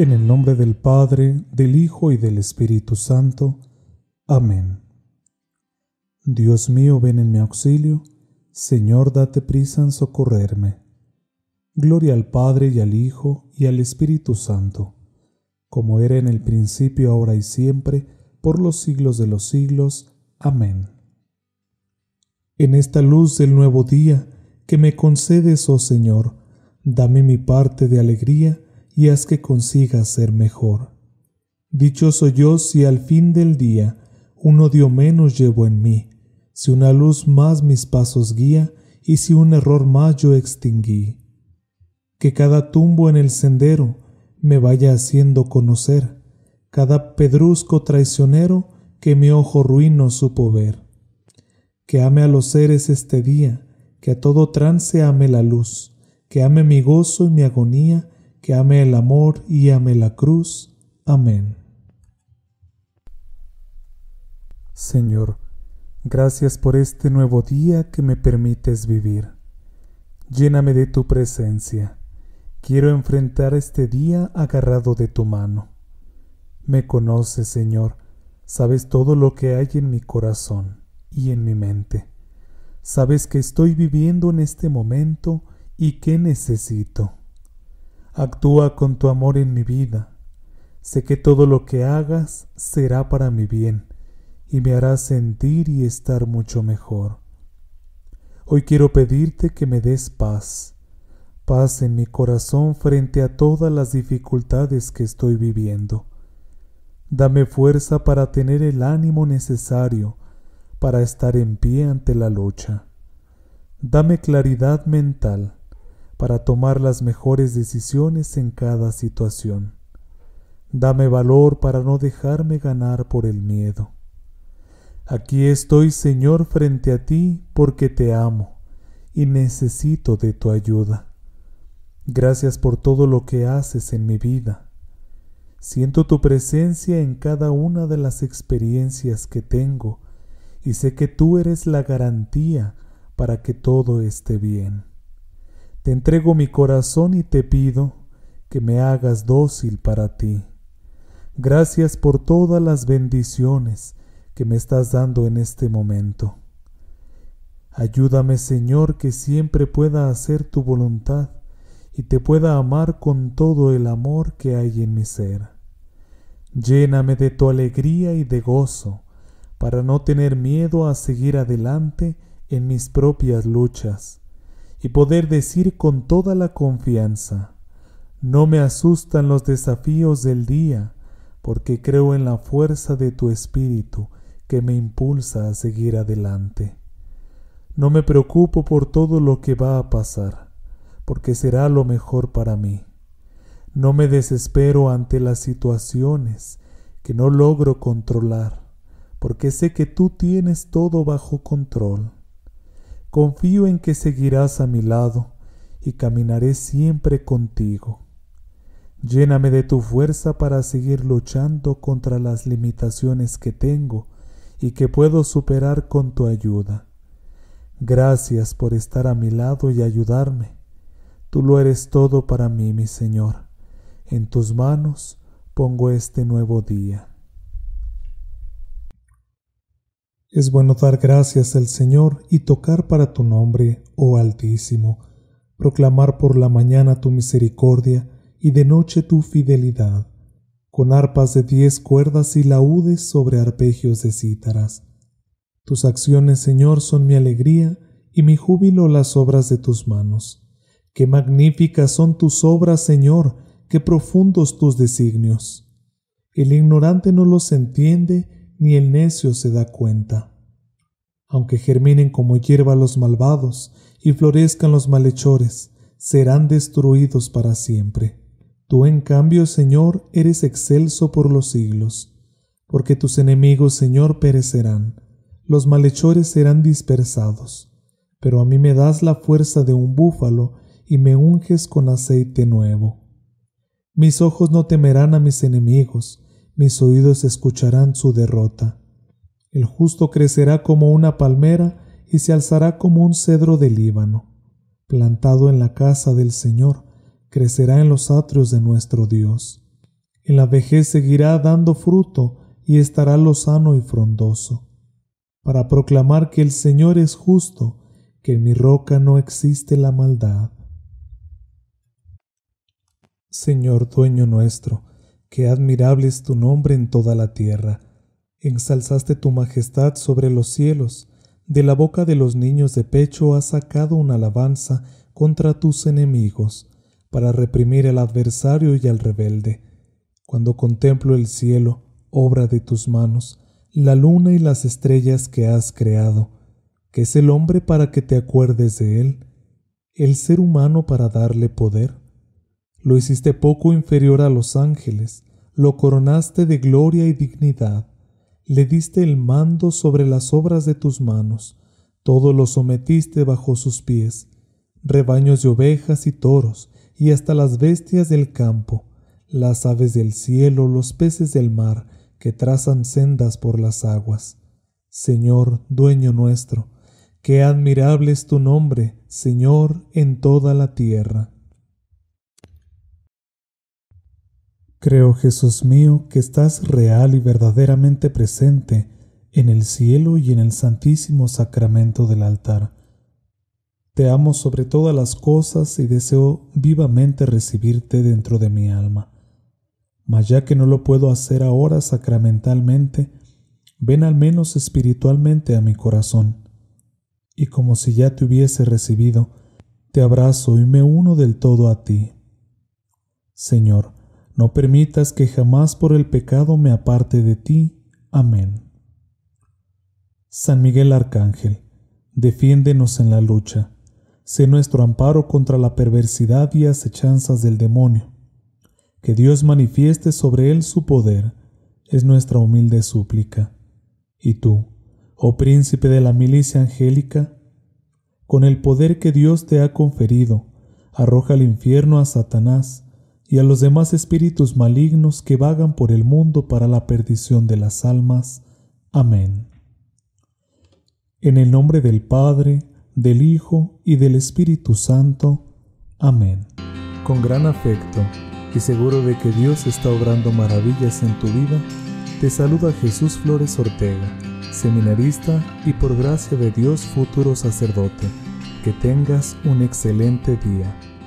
En el nombre del Padre, del Hijo y del Espíritu Santo. Amén. Dios mío, ven en mi auxilio. Señor, date prisa en socorrerme. Gloria al Padre y al Hijo y al Espíritu Santo, como era en el principio, ahora y siempre, por los siglos de los siglos. Amén. En esta luz del nuevo día que me concedes, oh Señor, dame mi parte de alegría, y haz que consiga ser mejor. Dichoso yo si al fin del día un odio menos llevo en mí, si una luz más mis pasos guía y si un error más yo extinguí. Que cada tumbo en el sendero me vaya haciendo conocer, cada pedrusco traicionero que mi ojo ruino supo ver. Que ame a los seres este día, que a todo trance ame la luz, que ame mi gozo y mi agonía, que ame el amor y ame la cruz. Amén. Señor, gracias por este nuevo día que me permites vivir. Lléname de tu presencia. Quiero enfrentar este día agarrado de tu mano. Me conoces, Señor, sabes todo lo que hay en mi corazón y en mi mente. Sabes que estoy viviendo en este momento y que necesito. Actúa con tu amor en mi vida. Sé que todo lo que hagas será para mi bien y me hará sentir y estar mucho mejor. Hoy quiero pedirte que me des paz, paz en mi corazón frente a todas las dificultades que estoy viviendo. Dame fuerza para tener el ánimo necesario para estar en pie ante la lucha. Dame claridad mental para tomar las mejores decisiones en cada situación. Dame valor para no dejarme ganar por el miedo. Aquí estoy, Señor, frente a ti, porque te amo y necesito de tu ayuda. Gracias por todo lo que haces en mi vida. Siento tu presencia en cada una de las experiencias que tengo y sé que tú eres la garantía para que todo esté bien. Te entrego mi corazón y te pido que me hagas dócil para ti. Gracias por todas las bendiciones que me estás dando en este momento. Ayúdame, Señor, que siempre pueda hacer tu voluntad y te pueda amar con todo el amor que hay en mi ser. Lléname de tu alegría y de gozo, para no tener miedo a seguir adelante en mis propias luchas y poder decir con toda la confianza, no me asustan los desafíos del día, porque creo en la fuerza de tu espíritu que me impulsa a seguir adelante. No me preocupo por todo lo que va a pasar, porque será lo mejor para mí. No me desespero ante las situaciones que no logro controlar, porque sé que tú tienes todo bajo control. Confío en que seguirás a mi lado y caminaré siempre contigo. Lléname de tu fuerza para seguir luchando contra las limitaciones que tengo y que puedo superar con tu ayuda. Gracias por estar a mi lado y ayudarme. Tú lo eres todo para mí, mi Señor. En tus manos pongo este nuevo día. Es bueno dar gracias al Señor y tocar para tu nombre, oh Altísimo, proclamar por la mañana tu misericordia y de noche tu fidelidad, con arpas de diez cuerdas y laúdes sobre arpegios de cítaras. Tus acciones, Señor, son mi alegría y mi júbilo las obras de tus manos. Qué magníficas son tus obras, Señor, qué profundos tus designios. El ignorante no los entiende, ni el necio se da cuenta. Aunque germinen como hierba los malvados y florezcan los malhechores, serán destruidos para siempre. Tú, en cambio, Señor, eres excelso por los siglos, porque tus enemigos, Señor, perecerán, los malhechores serán dispersados. Pero a mí me das la fuerza de un búfalo y me unges con aceite nuevo. Mis ojos no temerán a mis enemigos, mis oídos escucharán su derrota. El justo crecerá como una palmera y se alzará como un cedro del Líbano. Plantado en la casa del Señor, crecerá en los atrios de nuestro Dios. En la vejez seguirá dando fruto y estará lozano y frondoso. Para proclamar que el Señor es justo, que en mi roca no existe la maldad. Señor dueño nuestro, Qué admirable es tu nombre en toda la tierra. Ensalzaste tu majestad sobre los cielos. De la boca de los niños de pecho has sacado una alabanza contra tus enemigos, para reprimir al adversario y al rebelde. Cuando contemplo el cielo, obra de tus manos, la luna y las estrellas que has creado, que es el hombre para que te acuerdes de él, el ser humano para darle poder, lo hiciste poco inferior a los ángeles, lo coronaste de gloria y dignidad, le diste el mando sobre las obras de tus manos, todo lo sometiste bajo sus pies, rebaños de ovejas y toros, y hasta las bestias del campo, las aves del cielo, los peces del mar, que trazan sendas por las aguas. Señor, dueño nuestro, qué admirable es tu nombre, Señor, en toda la tierra. Creo, Jesús mío, que estás real y verdaderamente presente en el cielo y en el santísimo sacramento del altar. Te amo sobre todas las cosas y deseo vivamente recibirte dentro de mi alma. Mas ya que no lo puedo hacer ahora sacramentalmente, ven al menos espiritualmente a mi corazón. Y como si ya te hubiese recibido, te abrazo y me uno del todo a ti. Señor, no permitas que jamás por el pecado me aparte de ti. Amén. San Miguel Arcángel, defiéndenos en la lucha. Sé nuestro amparo contra la perversidad y acechanzas del demonio. Que Dios manifieste sobre él su poder, es nuestra humilde súplica. Y tú, oh príncipe de la milicia angélica, con el poder que Dios te ha conferido, arroja al infierno a Satanás, y a los demás espíritus malignos que vagan por el mundo para la perdición de las almas. Amén. En el nombre del Padre, del Hijo y del Espíritu Santo. Amén. Con gran afecto y seguro de que Dios está obrando maravillas en tu vida, te saluda Jesús Flores Ortega, seminarista y por gracia de Dios futuro sacerdote. Que tengas un excelente día.